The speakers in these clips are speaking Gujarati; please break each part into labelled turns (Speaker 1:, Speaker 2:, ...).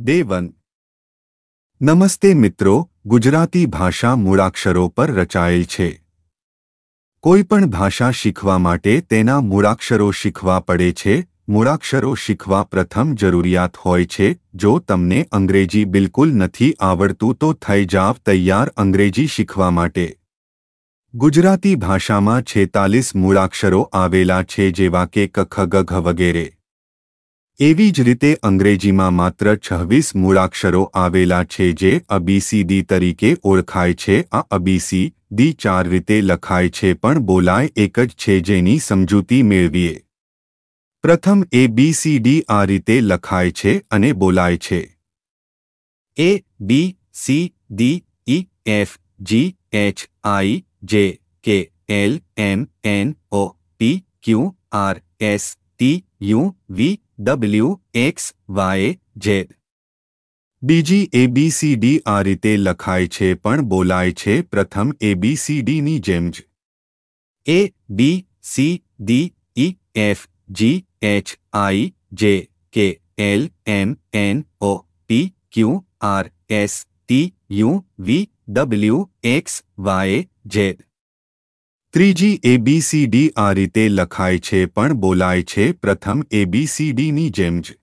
Speaker 1: દેવન નમસ્તે મિત્રો ગુજરાતી ભાષા મૂળાક્ષરો પર રચાયેલ છે કોઈપણ ભાષા શીખવા માટે તેના મૂળાક્ષરો શીખવા પડે છે મૂળાક્ષરો શીખવા પ્રથમ જરૂરિયાત હોય છે જો તમને અંગ્રેજી બિલકુલ નથી આવડતું તો થઈ જાવ તૈયાર અંગ્રેજી શીખવા માટે ગુજરાતી ભાષામાં છેતાલીસ મૂળાક્ષરો આવેલા છે જેવા કે કખ ગઘ વગેરે એવી જ રીતે અંગ્રેજીમાં માત્ર છવ્વીસ મૂળાક્ષરો આવેલા છે જે અબીસીડી તરીકે ઓળખાય છે આ અબીસી ડી ચાર રીતે લખાય છે પણ બોલાય એક જ છે જેની સમજૂતી મેળવીએ પ્રથમ એ બી સી ડી આ રીતે લખાય છે અને બોલાય છે A B C D E F G H I J K L M N O P Q R S T U V W X Y Z બીજી એબીસીડી આ રીતે લખાય છે પણ બોલાય છે પ્રથમ એબીસીડીની જેમ જ A B C D E F G H I J K L M N O P Q R S T U V W X Y Z ત્રીજી એબીસીડી આ રીતે લખાય છે પણ બોલાય છે પ્રથમ એબીસીડીની જેમ જ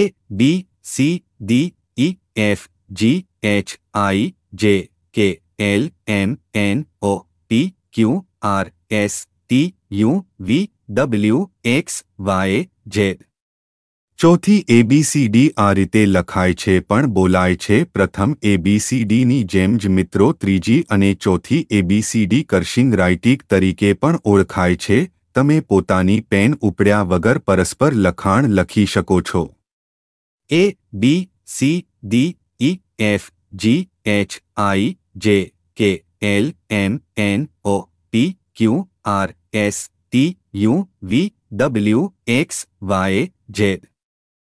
Speaker 1: A B C D E F G H I J K L M N O P Q R S T U V W X Y Z ચોથી એબીસીડી આ રીતે લખાય છે પણ બોલાય છે પ્રથમ એબીસીડીની જેમ જ મિત્રો ત્રીજી અને ચોથી એબીસીડી કર્શિંગ રાઇટિક તરીકે પણ ઓળખાય છે તમે પોતાની પેન ઉપડ્યા વગર પરસ્પર લખાણ લખી શકો છો A B C D E F G H I J K L M N O P Q R S T U V W X Y Z